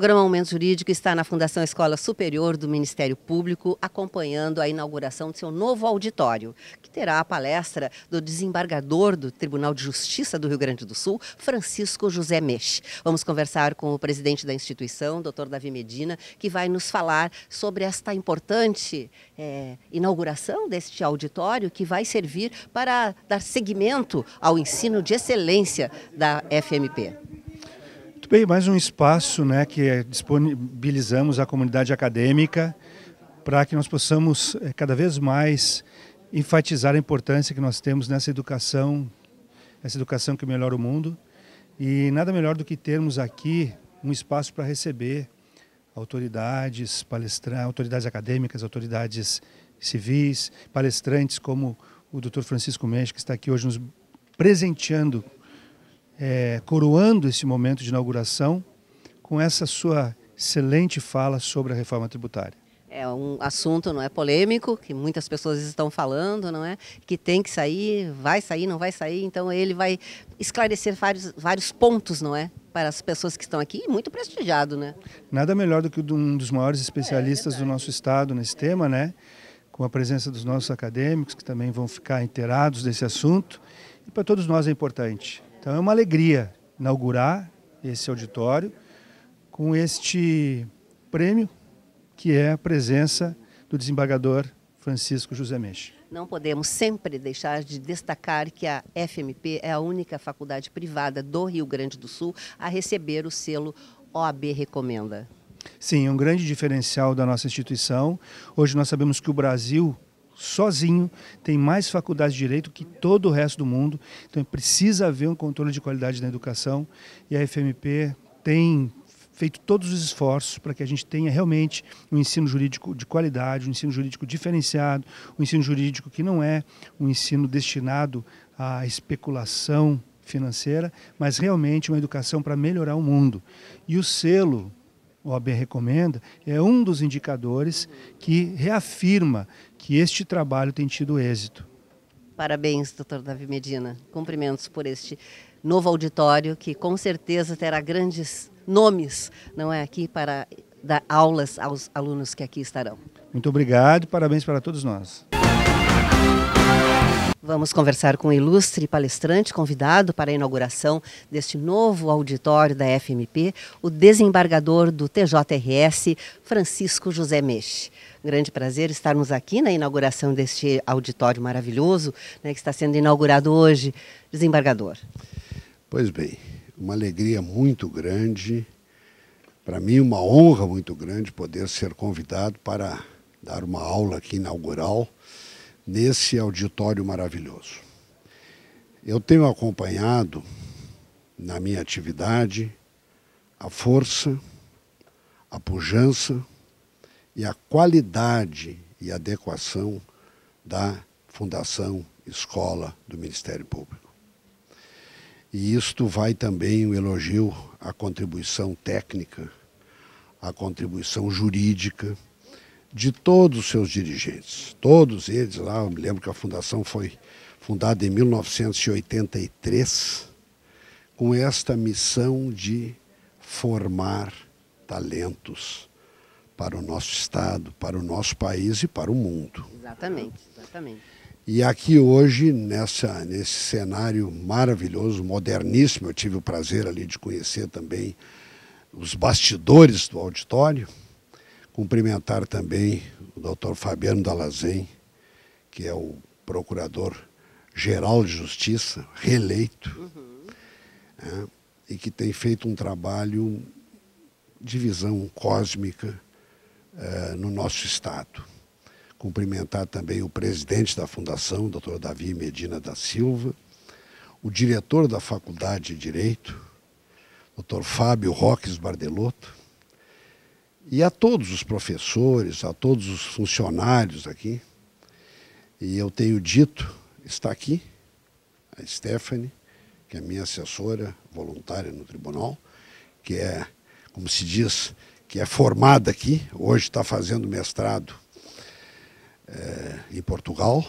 programa Aumento Jurídico está na Fundação Escola Superior do Ministério Público, acompanhando a inauguração de seu novo auditório, que terá a palestra do desembargador do Tribunal de Justiça do Rio Grande do Sul, Francisco José Mesh. Vamos conversar com o presidente da instituição, doutor Davi Medina, que vai nos falar sobre esta importante é, inauguração deste auditório, que vai servir para dar seguimento ao ensino de excelência da FMP. Bem, mais um espaço né, que é disponibilizamos à comunidade acadêmica para que nós possamos eh, cada vez mais enfatizar a importância que nós temos nessa educação, essa educação que melhora o mundo. E nada melhor do que termos aqui um espaço para receber autoridades, palestrantes, autoridades acadêmicas, autoridades civis, palestrantes como o Dr. Francisco Mendes, que está aqui hoje nos presenteando é, coroando esse momento de inauguração com essa sua excelente fala sobre a reforma tributária. É um assunto, não é polêmico, que muitas pessoas estão falando, não é? Que tem que sair, vai sair, não vai sair. Então ele vai esclarecer vários, vários pontos, não é? Para as pessoas que estão aqui, muito prestigiado, né? Nada melhor do que um dos maiores especialistas é, do nosso estado nesse tema, né? Com a presença dos nossos acadêmicos, que também vão ficar inteirados desse assunto. E para todos nós é importante. Então é uma alegria inaugurar esse auditório com este prêmio, que é a presença do desembargador Francisco José Mexe. Não podemos sempre deixar de destacar que a FMP é a única faculdade privada do Rio Grande do Sul a receber o selo OAB Recomenda. Sim, é um grande diferencial da nossa instituição. Hoje nós sabemos que o Brasil sozinho, tem mais faculdades de direito que todo o resto do mundo. Então precisa haver um controle de qualidade na educação e a FMP tem feito todos os esforços para que a gente tenha realmente um ensino jurídico de qualidade, um ensino jurídico diferenciado, um ensino jurídico que não é um ensino destinado à especulação financeira, mas realmente uma educação para melhorar o mundo. E o selo o OAB recomenda, é um dos indicadores que reafirma que este trabalho tem tido êxito. Parabéns, doutor Davi Medina. Cumprimentos por este novo auditório que com certeza terá grandes nomes, não é aqui para dar aulas aos alunos que aqui estarão. Muito obrigado, parabéns para todos nós. Vamos conversar com o ilustre palestrante convidado para a inauguração deste novo auditório da FMP, o desembargador do TJRS, Francisco José Mexe. Grande prazer estarmos aqui na inauguração deste auditório maravilhoso né, que está sendo inaugurado hoje. Desembargador. Pois bem, uma alegria muito grande, para mim uma honra muito grande poder ser convidado para dar uma aula aqui inaugural nesse auditório maravilhoso. Eu tenho acompanhado na minha atividade a força, a pujança e a qualidade e adequação da Fundação Escola do Ministério Público. E isto vai também o um elogio à contribuição técnica, à contribuição jurídica de todos os seus dirigentes. Todos eles lá, eu me lembro que a fundação foi fundada em 1983 com esta missão de formar talentos para o nosso estado, para o nosso país e para o mundo. Exatamente, exatamente. E aqui hoje, nessa, nesse cenário maravilhoso, moderníssimo, eu tive o prazer ali de conhecer também os bastidores do auditório. Cumprimentar também o doutor Fabiano Dalazen, que é o procurador-geral de justiça, reeleito, uhum. Né, e que tem feito um trabalho de visão cósmica eh, no nosso Estado. Cumprimentar também o presidente da Fundação, o doutor Davi Medina da Silva, o diretor da Faculdade de Direito, doutor Fábio Roques Bardelotto, e a todos os professores, a todos os funcionários aqui, e eu tenho dito, está aqui, a Stephanie, que é minha assessora voluntária no tribunal, que é, como se diz, que é formada aqui, hoje está fazendo mestrado é, em Portugal,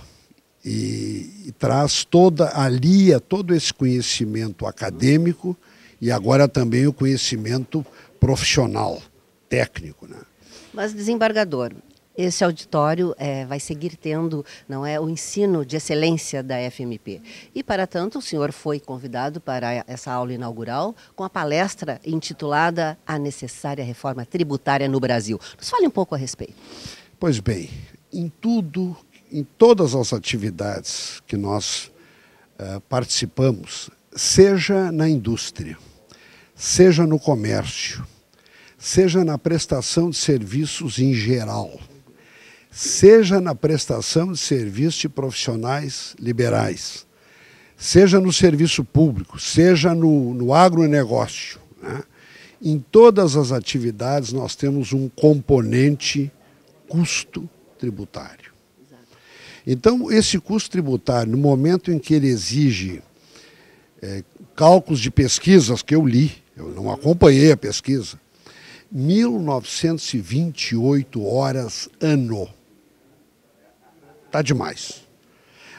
e, e, traz toda alia todo esse conhecimento acadêmico e agora também o conhecimento profissional técnico. Né? Mas, desembargador, esse auditório é, vai seguir tendo não é o ensino de excelência da FMP. E, para tanto, o senhor foi convidado para essa aula inaugural com a palestra intitulada A Necessária Reforma Tributária no Brasil. Nos fale um pouco a respeito. Pois bem, em tudo, em todas as atividades que nós uh, participamos, seja na indústria, seja no comércio, seja na prestação de serviços em geral, seja na prestação de serviços de profissionais liberais, seja no serviço público, seja no, no agronegócio. Né? Em todas as atividades, nós temos um componente custo tributário. Então, esse custo tributário, no momento em que ele exige é, cálculos de pesquisas que eu li, eu não acompanhei a pesquisa, 1928 horas ano. Tá demais.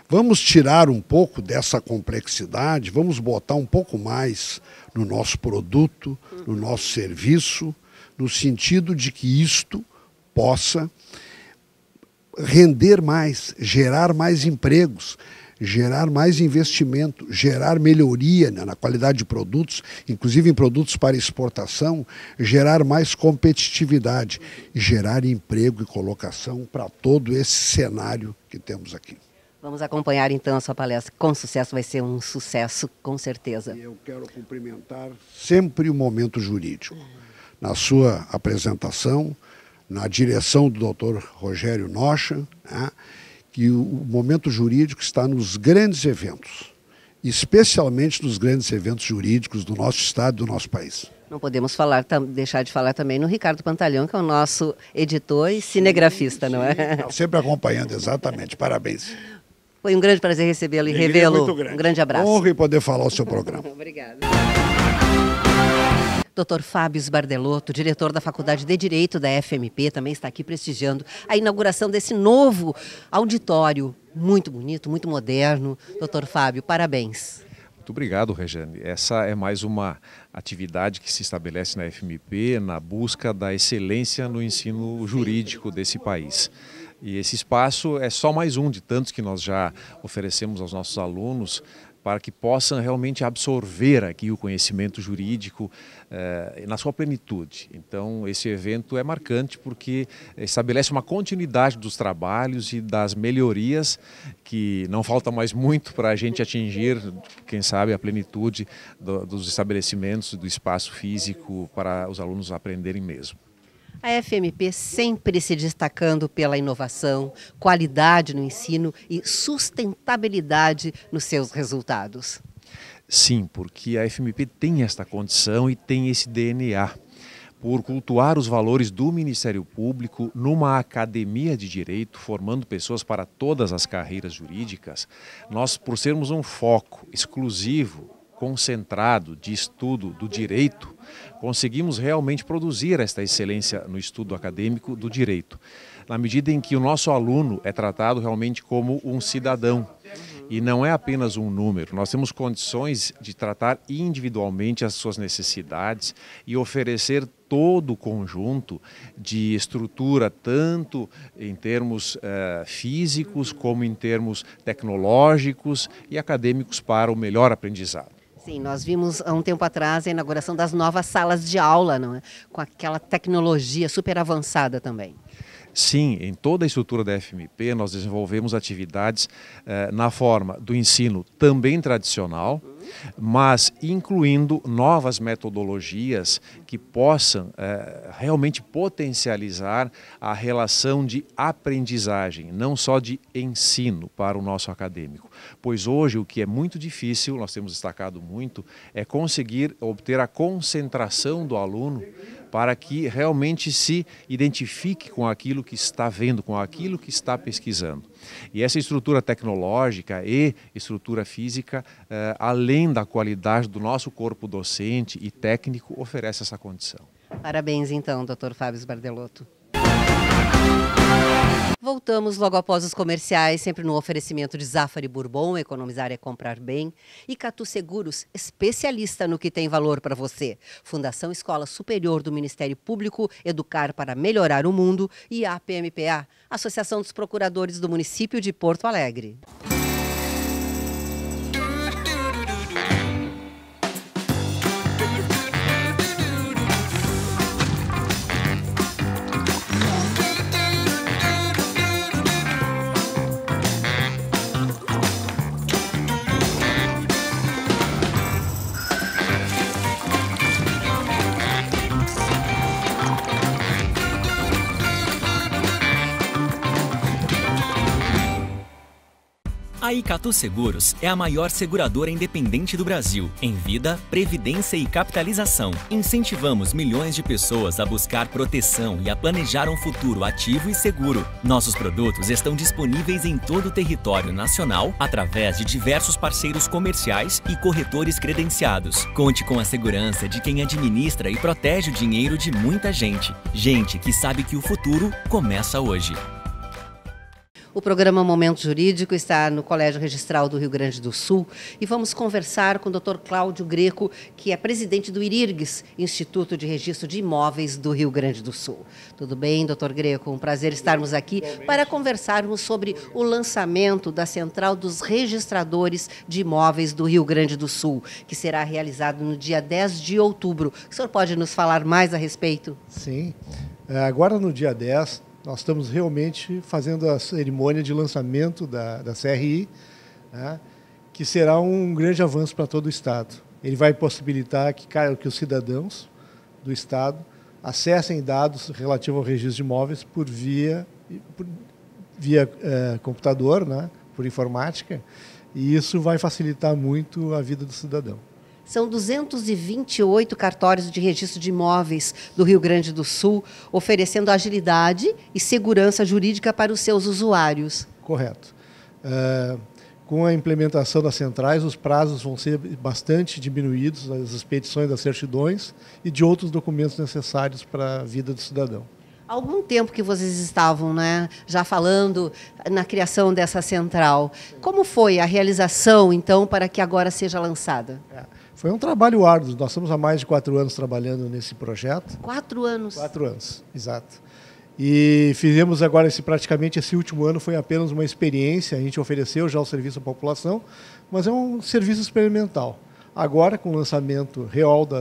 Vamos tirar um pouco dessa complexidade, vamos botar um pouco mais no nosso produto, no nosso serviço, no sentido de que isto possa render mais, gerar mais empregos, gerar mais investimento, gerar melhoria na qualidade de produtos, inclusive em produtos para exportação, gerar mais competitividade, gerar emprego e colocação para todo esse cenário que temos aqui. Vamos acompanhar então a sua palestra. Com sucesso, vai ser um sucesso, com certeza. Eu quero cumprimentar sempre o momento jurídico. Na sua apresentação, na direção do doutor Rogério Nocha, né? que o momento jurídico está nos grandes eventos, especialmente nos grandes eventos jurídicos do nosso Estado, do nosso país. Não podemos falar, deixar de falar também no Ricardo Pantalhão, que é o nosso editor e cinegrafista, é? sim, sim. não é? Sempre acompanhando, exatamente. Parabéns. Foi um grande prazer recebê-lo e é revê-lo. Um grande abraço. Honra em poder falar o seu programa. Obrigada. Dr. Fábio Sbardelotto, diretor da Faculdade de Direito da FMP, também está aqui prestigiando a inauguração desse novo auditório, muito bonito, muito moderno. Dr. Fábio, parabéns. Muito obrigado, Regiane. Essa é mais uma atividade que se estabelece na FMP na busca da excelência no ensino jurídico desse país. E esse espaço é só mais um de tantos que nós já oferecemos aos nossos alunos para que possam realmente absorver aqui o conhecimento jurídico eh, na sua plenitude. Então, esse evento é marcante porque estabelece uma continuidade dos trabalhos e das melhorias que não falta mais muito para a gente atingir, quem sabe, a plenitude do, dos estabelecimentos, do espaço físico para os alunos aprenderem mesmo. A FMP sempre se destacando pela inovação, qualidade no ensino e sustentabilidade nos seus resultados. Sim, porque a FMP tem esta condição e tem esse DNA por cultuar os valores do Ministério Público numa academia de direito, formando pessoas para todas as carreiras jurídicas, nós, por sermos um foco exclusivo concentrado de estudo do direito, conseguimos realmente produzir esta excelência no estudo acadêmico do direito, na medida em que o nosso aluno é tratado realmente como um cidadão. E não é apenas um número, nós temos condições de tratar individualmente as suas necessidades e oferecer todo o conjunto de estrutura, tanto em termos eh, físicos como em termos tecnológicos e acadêmicos, para o melhor aprendizado. Sim, nós vimos há um tempo atrás a inauguração das novas salas de aula, não é? com aquela tecnologia super avançada também. Sim, em toda a estrutura da FMP nós desenvolvemos atividades eh, na forma do ensino também tradicional, mas incluindo novas metodologias que possam é, realmente potencializar a relação de aprendizagem, não só de ensino para o nosso acadêmico. Pois hoje o que é muito difícil, nós temos destacado muito, é conseguir obter a concentração do aluno para que realmente se identifique com aquilo que está vendo, com aquilo que está pesquisando. E essa estrutura tecnológica e estrutura física, eh, além da qualidade do nosso corpo docente e técnico, oferece essa condição. Parabéns, então, doutor Fábio Bardelotto voltamos logo após os comerciais, sempre no oferecimento de Zafari Bourbon, economizar é comprar bem, e Catu Seguros, especialista no que tem valor para você. Fundação Escola Superior do Ministério Público, Educar para Melhorar o Mundo e APMPA, Associação dos Procuradores do Município de Porto Alegre. A Icatu Seguros é a maior seguradora independente do Brasil em vida, previdência e capitalização. Incentivamos milhões de pessoas a buscar proteção e a planejar um futuro ativo e seguro. Nossos produtos estão disponíveis em todo o território nacional através de diversos parceiros comerciais e corretores credenciados. Conte com a segurança de quem administra e protege o dinheiro de muita gente. Gente que sabe que o futuro começa hoje. O programa Momento Jurídico está no Colégio Registral do Rio Grande do Sul e vamos conversar com o Dr. Cláudio Greco, que é presidente do IRIRGS, Instituto de Registro de Imóveis do Rio Grande do Sul. Tudo bem, Dr. Greco? Um prazer estarmos aqui para conversarmos sobre o lançamento da Central dos Registradores de Imóveis do Rio Grande do Sul, que será realizado no dia 10 de outubro. O senhor pode nos falar mais a respeito? Sim. É, agora no dia 10 nós estamos realmente fazendo a cerimônia de lançamento da, da CRI, né, que será um grande avanço para todo o Estado. Ele vai possibilitar que, que os cidadãos do Estado acessem dados relativos ao registro de imóveis por via, por, via eh, computador, né, por informática, e isso vai facilitar muito a vida do cidadão. São 228 cartórios de registro de imóveis do Rio Grande do Sul, oferecendo agilidade e segurança jurídica para os seus usuários. Correto. Uh, com a implementação das centrais, os prazos vão ser bastante diminuídos, as expedições das certidões e de outros documentos necessários para a vida do cidadão algum tempo que vocês estavam né, já falando na criação dessa central. Como foi a realização, então, para que agora seja lançada? É. Foi um trabalho árduo. Nós estamos há mais de quatro anos trabalhando nesse projeto. Quatro anos? Quatro anos, exato. E fizemos agora esse praticamente esse último ano foi apenas uma experiência. A gente ofereceu já o serviço à população, mas é um serviço experimental. Agora, com o lançamento real da,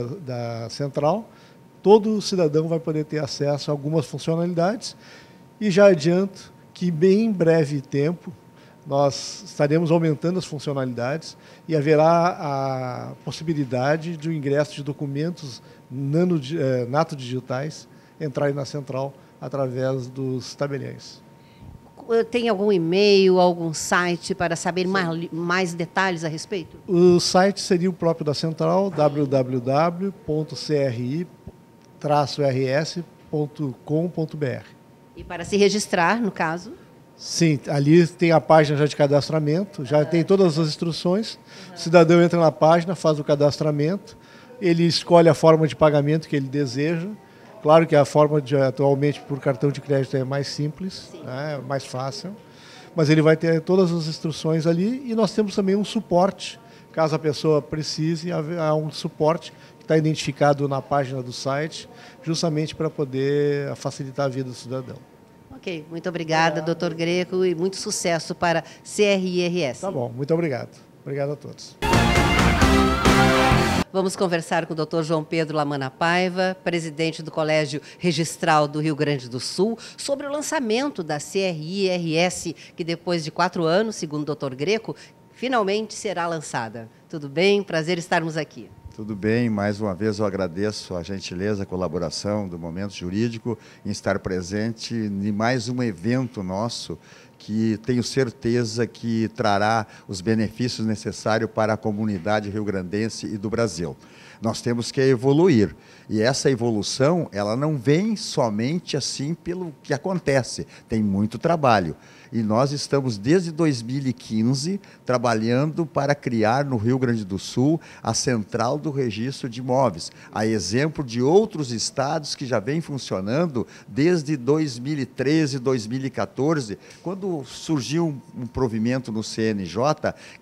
da central, todo cidadão vai poder ter acesso a algumas funcionalidades. E já adianto que bem em breve tempo, nós estaremos aumentando as funcionalidades e haverá a possibilidade de o um ingresso de documentos nano, eh, nato digitais entrarem na central através dos tabeliões. Eh, tem algum e-mail, algum site para saber mais, mais, detalhes a respeito? O site seria o próprio da central, www.cri-rs.com.br. E para se registrar, no caso? Sim, ali tem a página já de cadastramento, já tem todas as instruções. O uhum. cidadão entra na página, faz o cadastramento, ele escolhe a forma de pagamento que ele deseja. Claro que a forma de, atualmente por cartão de crédito é mais simples, né, mais fácil, mas ele vai ter todas as instruções ali e nós temos também um suporte, caso a pessoa precise, há um suporte que está identificado na página do site, justamente para poder facilitar a vida do cidadão. Ok, muito obrigada, obrigado. doutor Greco, e muito sucesso para CRIRS. Tá bom, muito obrigado. Obrigado a todos. Vamos conversar com o Dr. João Pedro Lamana Paiva, presidente do Colégio Registral do Rio Grande do Sul, sobre o lançamento da CRIRS, que depois de quatro anos, segundo o Dr. Greco, finalmente será lançada. Tudo bem? Prazer estarmos aqui. Tudo bem, mais uma vez eu agradeço a gentileza, a colaboração do Momento Jurídico em estar presente em mais um evento nosso que tenho certeza que trará os benefícios necessários para a comunidade rio-grandense e do Brasil. Nós temos que evoluir e essa evolução ela não vem somente assim pelo que acontece, tem muito trabalho. E nós estamos desde 2015 trabalhando para criar no Rio Grande do Sul a central do registro de imóveis, a exemplo de outros estados que já vem funcionando desde 2013, 2014, quando surgiu um provimento no CNJ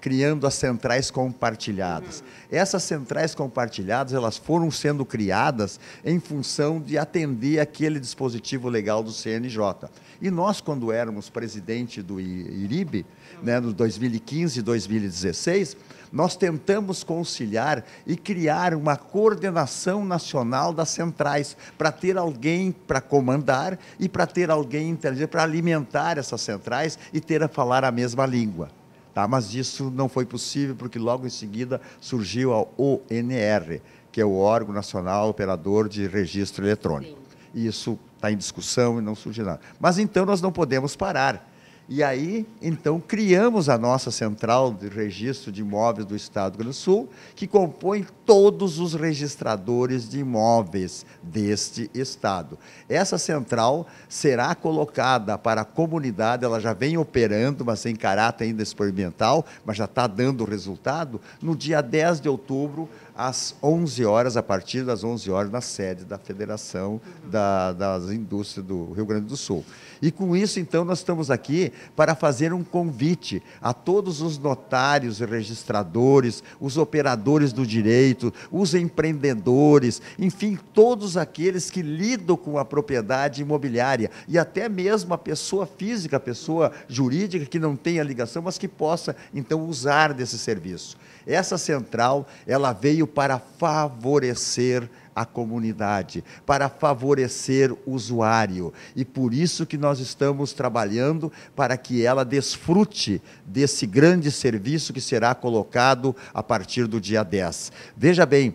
criando as centrais compartilhadas. Essas centrais compartilhadas, elas foram sendo criadas em função de atender aquele dispositivo legal do CNJ. E nós quando éramos presidente frente do IRIB, né, no 2015 e 2016, nós tentamos conciliar e criar uma coordenação nacional das centrais para ter alguém para comandar e para ter alguém para alimentar essas centrais e ter a falar a mesma língua. Tá, mas isso não foi possível porque logo em seguida surgiu a ONR, que é o órgão nacional operador de registro eletrônico. Sim. Isso está em discussão e não surge nada. Mas então nós não podemos parar e aí, então, criamos a nossa central de registro de imóveis do Estado do Rio Grande do Sul, que compõe todos os registradores de imóveis deste Estado. Essa central será colocada para a comunidade, ela já vem operando, mas sem caráter ainda experimental, mas já está dando resultado, no dia 10 de outubro, às 11 horas, a partir das 11 horas, na sede da Federação uhum. da, das Indústrias do Rio Grande do Sul. E com isso, então, nós estamos aqui para fazer um convite a todos os notários e registradores, os operadores do direito, os empreendedores, enfim, todos aqueles que lidam com a propriedade imobiliária e até mesmo a pessoa física, a pessoa jurídica que não tenha ligação, mas que possa, então, usar desse serviço. Essa central, ela veio para favorecer a comunidade, para favorecer o usuário. E por isso que nós estamos trabalhando para que ela desfrute desse grande serviço que será colocado a partir do dia 10. Veja bem,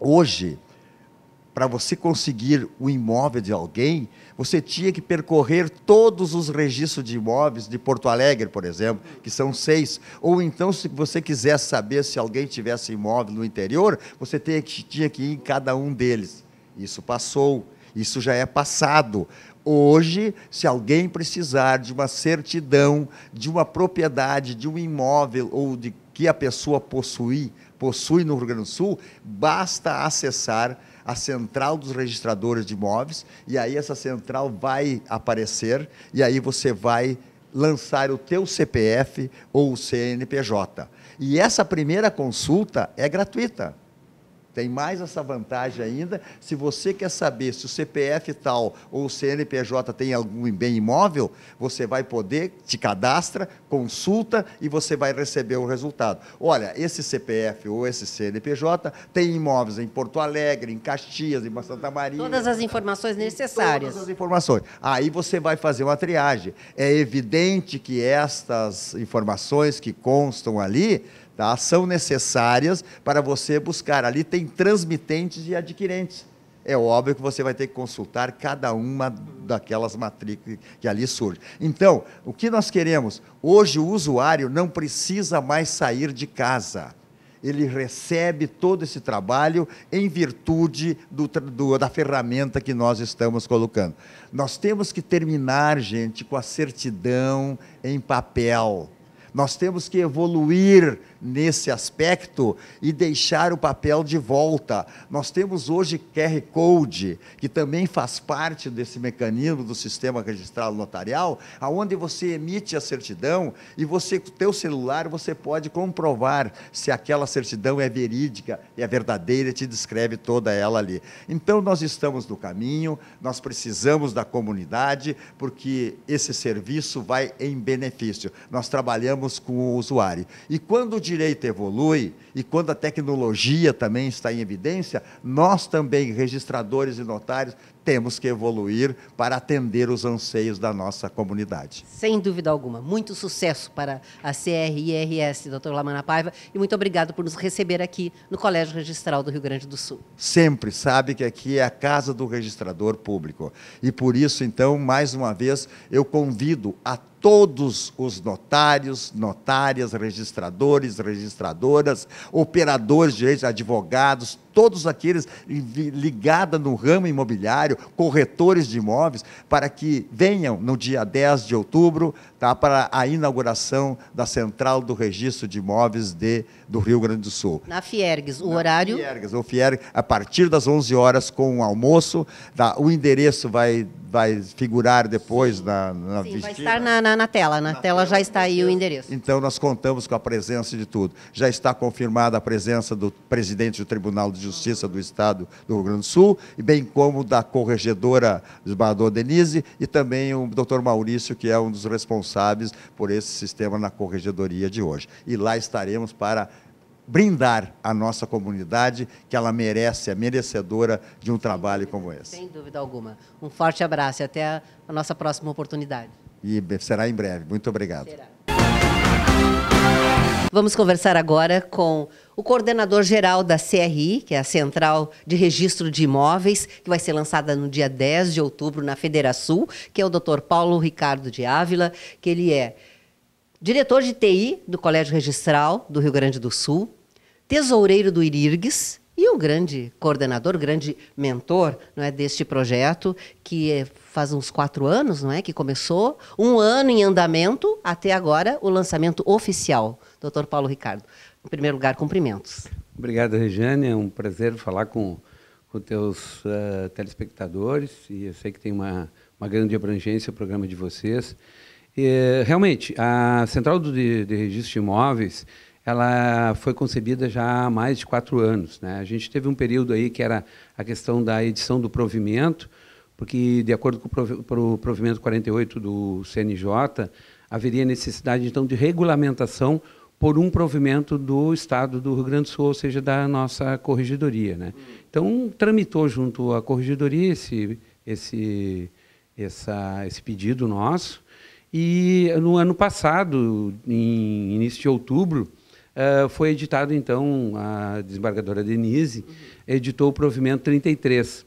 hoje para você conseguir o imóvel de alguém, você tinha que percorrer todos os registros de imóveis de Porto Alegre, por exemplo, que são seis. Ou então, se você quisesse saber se alguém tivesse imóvel no interior, você tinha que, tinha que ir em cada um deles. Isso passou, isso já é passado. Hoje, se alguém precisar de uma certidão de uma propriedade, de um imóvel ou de que a pessoa possui, possui no Rio Grande do Sul, basta acessar a central dos registradores de imóveis, e aí essa central vai aparecer, e aí você vai lançar o teu CPF ou o CNPJ. E essa primeira consulta é gratuita. Tem mais essa vantagem ainda. Se você quer saber se o CPF tal ou o CNPJ tem algum bem imóvel, você vai poder, te cadastra, consulta e você vai receber o resultado. Olha, esse CPF ou esse CNPJ tem imóveis em Porto Alegre, em Caxias, em Santa Maria. Todas as informações necessárias. Todas as informações. Aí você vai fazer uma triagem. É evidente que estas informações que constam ali tá? são necessárias para você buscar. Ali tem transmitentes e adquirentes. É óbvio que você vai ter que consultar cada uma daquelas matrículas que ali surge. Então, o que nós queremos? Hoje o usuário não precisa mais sair de casa. Ele recebe todo esse trabalho em virtude do, do, da ferramenta que nós estamos colocando. Nós temos que terminar, gente, com a certidão em papel nós temos que evoluir nesse aspecto e deixar o papel de volta. Nós temos hoje QR Code, que também faz parte desse mecanismo do sistema registral notarial, aonde você emite a certidão e você com o teu celular você pode comprovar se aquela certidão é verídica, é verdadeira, te descreve toda ela ali. Então nós estamos no caminho, nós precisamos da comunidade porque esse serviço vai em benefício. Nós trabalhamos temos com o usuário. E quando o direito evolui, e quando a tecnologia também está em evidência, nós também, registradores e notários, temos que evoluir para atender os anseios da nossa comunidade. Sem dúvida alguma. Muito sucesso para a CRIRS, doutor Lamana Paiva, e muito obrigado por nos receber aqui no Colégio Registral do Rio Grande do Sul. Sempre sabe que aqui é a casa do registrador público. E por isso, então, mais uma vez, eu convido a todos os notários, notárias, registradores, registradoras, operadores de direitos, advogados, todos aqueles ligados no ramo imobiliário, Imobiliário, corretores de imóveis, para que venham no dia 10 de outubro tá, para a inauguração da Central do Registro de Imóveis de do Rio Grande do Sul. Na Fiergues, o Na horário? Fiergues, o Fiergues, a partir das 11 horas com o almoço. Da, o endereço vai vai figurar depois Sim. na, na Sim, vai estar na, na, na tela. Na, tela, tela, já está aí o endereço. Então, nós contamos com a presença de tudo. Já está confirmada a presença do presidente do Tribunal de Justiça do Estado do Rio Grande do Sul, e bem como da corregedora desembargadora Denise e também o doutor Maurício, que é um dos responsáveis por esse sistema na corregedoria de hoje. E lá estaremos para brindar a nossa comunidade, que ela merece, é merecedora de um trabalho como esse. Sem dúvida alguma. Um forte abraço e até a nossa próxima oportunidade. E será em breve. Muito obrigado. Será. Vamos conversar agora com o coordenador geral da CRI, que é a Central de Registro de Imóveis, que vai ser lançada no dia 10 de outubro na Federação, que é o Dr. Paulo Ricardo de Ávila, que ele é diretor de TI do Colégio Registral do Rio Grande do Sul, tesoureiro do IRIRGS e o grande coordenador, grande mentor não é, deste projeto, que é, faz uns quatro anos não é, que começou, um ano em andamento, até agora o lançamento oficial. Doutor Paulo Ricardo, em primeiro lugar, cumprimentos. Obrigado, Regiane. É um prazer falar com, com teus uh, telespectadores, e eu sei que tem uma, uma grande abrangência o programa de vocês. E, realmente, a Central do, de, de Registro de Imóveis ela foi concebida já há mais de quatro anos. Né? A gente teve um período aí que era a questão da edição do provimento, porque, de acordo com o provimento 48 do CNJ, haveria necessidade, então, de regulamentação por um provimento do Estado do Rio Grande do Sul, ou seja, da nossa corregedoria. Né? Então, tramitou junto à corregedoria esse, esse, essa, esse pedido nosso, e no ano passado, em início de outubro, ah, foi editado, então, a desembargadora Denise editou o provimento 33,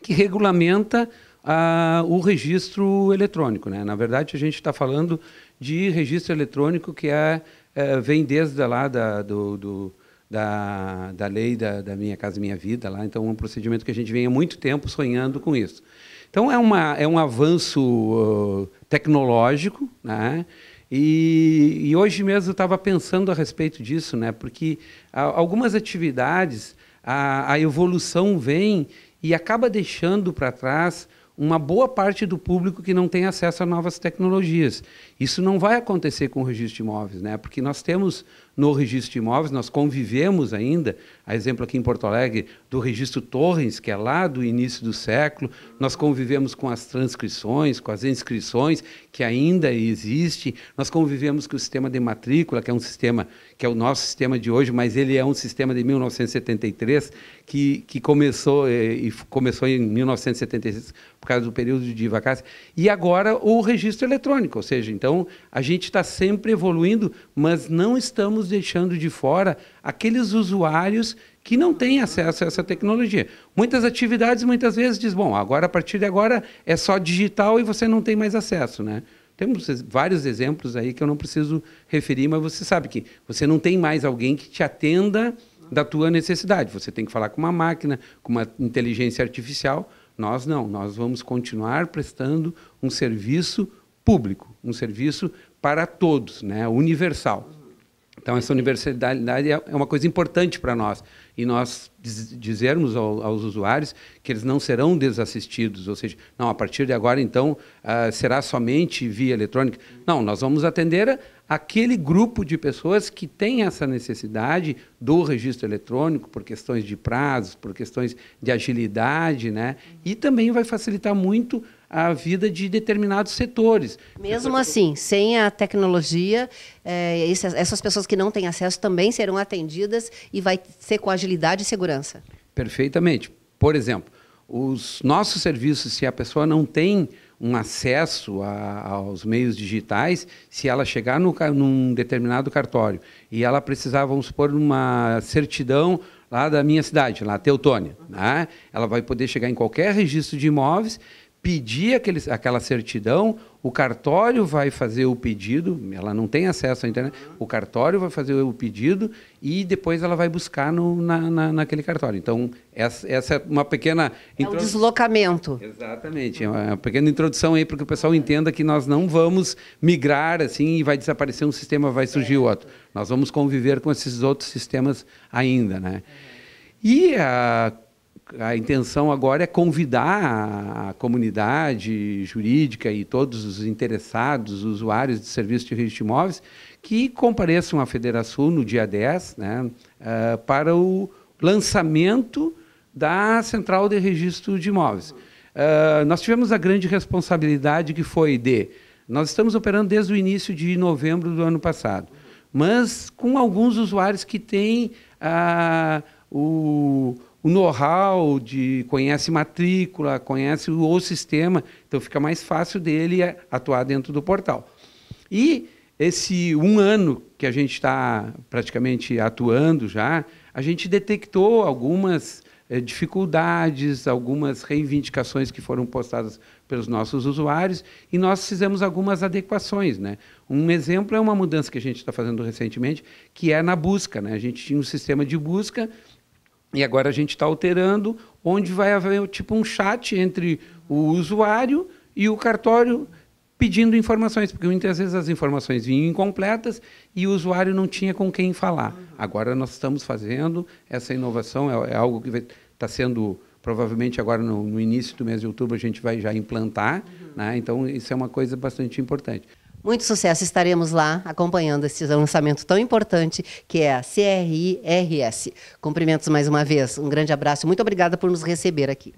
que regulamenta uh, o registro eletrônico. Né? Na verdade, a gente está falando de registro eletrônico que é, é, vem desde lá da, do, do da, da lei da, da, Minha Casa Minha Vida, lá, então é um procedimento que a gente vem há muito tempo sonhando com isso. Então é, uma, é um avanço uh, tecnológico, né? E, e hoje mesmo eu estava pensando a respeito disso, né? porque algumas atividades, a, a evolução vem e acaba deixando para trás uma boa parte do público que não tem acesso a novas tecnologias. Isso não vai acontecer com o registro de imóveis, né? porque nós temos no registro de imóveis. Nós convivemos ainda, a exemplo aqui em Porto Alegre, do registro Torres, que é lá do início do século. Nós convivemos com as transcrições, com as inscrições, que ainda existem. Nós convivemos com o sistema de matrícula, que é um sistema, que é o nosso sistema de hoje, mas ele é um sistema de 1973, que, que começou, eh, e, começou em 1976 por causa do período de vacância. E agora o registro eletrônico, ou seja, então a gente está sempre evoluindo, mas não estamos estamos deixando de fora aqueles usuários que não têm acesso a essa tecnologia. Muitas atividades, muitas vezes, diz, bom, agora a partir de agora é só digital e você não tem mais acesso, né? Temos vários exemplos aí que eu não preciso referir, mas você sabe que você não tem mais alguém que te atenda da tua necessidade. Você tem que falar com uma máquina, com uma inteligência artificial. Nós não, nós vamos continuar prestando um serviço público, um serviço para todos, né, universal. Então, essa universalidade é, é uma coisa importante para nós. E nós dizermos ao, aos usuários que eles não serão desassistidos, ou seja, não, a partir de agora, então, uh, será somente via eletrônica. Não, nós vamos atender aquele grupo de pessoas que tem essa necessidade do registro eletrônico por questões de prazos, por questões de agilidade, né? E também vai facilitar muito a vida de determinados setores. Mesmo assim, sem a tecnologia, é, essas pessoas que não têm acesso também serão atendidas e vai ser com agilidade e segurança. Perfeitamente. Por exemplo, os nossos serviços, se a pessoa não tem um acesso a, aos meios digitais, se ela chegar no, num determinado cartório e ela precisar, vamos supor, uma certidão lá da minha cidade, lá Teutônia, né? ela vai poder chegar em qualquer registro de imóveis pedir aquele, aquela certidão, o cartório vai fazer o pedido, ela não tem acesso à internet, uhum. o cartório vai fazer o pedido e depois ela vai buscar no, na, na, naquele cartório. Então, essa, essa é uma pequena... Intro... É o deslocamento. Exatamente, é, é uma pequena introdução aí para que o pessoal entenda que nós não vamos migrar assim e vai desaparecer um sistema, vai surgir outro. Nós vamos conviver com esses outros sistemas ainda, né? Uhum. E a a intenção agora é convidar a comunidade jurídica e todos os interessados, usuários de serviços de registro de imóveis, que compareçam à Federação no dia 10 né, uh, para o lançamento da Central de Registro de Imóveis. Uh, nós tivemos a grande responsabilidade que foi de... Nós estamos operando desde o início de novembro do ano passado, mas com alguns usuários que têm uh, o o know-how de conhece matrícula, conhece o, sistema, então fica mais fácil dele atuar dentro do portal. E esse um ano que a gente está praticamente atuando já, a gente detectou algumas eh, dificuldades, algumas reivindicações que foram postadas pelos nossos usuários e nós fizemos algumas adequações. Né? Um exemplo é uma mudança que a gente está fazendo recentemente, que é na busca. Né? A gente tinha um sistema de busca e agora a gente está alterando, onde vai haver tipo um chat entre o usuário e o cartório pedindo informações, porque muitas vezes as informações vinham incompletas e o usuário não tinha com quem falar. Uhum. Agora nós estamos fazendo essa inovação, é, é algo que está sendo provavelmente agora no, no, início do mês de outubro a gente vai já implantar, uhum. né? então isso é uma coisa bastante importante. Muito sucesso, estaremos lá acompanhando esse lançamento tão importante que é a CRIRS. Cumprimentos mais uma vez, um grande abraço, muito obrigada por nos receber aqui.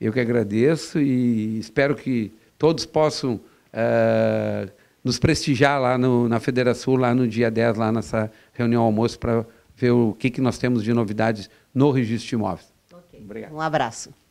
Eu que agradeço e espero que todos possam uh, nos prestigiar lá no, na Federação, lá no dia 10, lá nessa reunião almoço, para ver o que, que nós temos de novidades no registro de imóveis. Okay. Obrigado. Um abraço.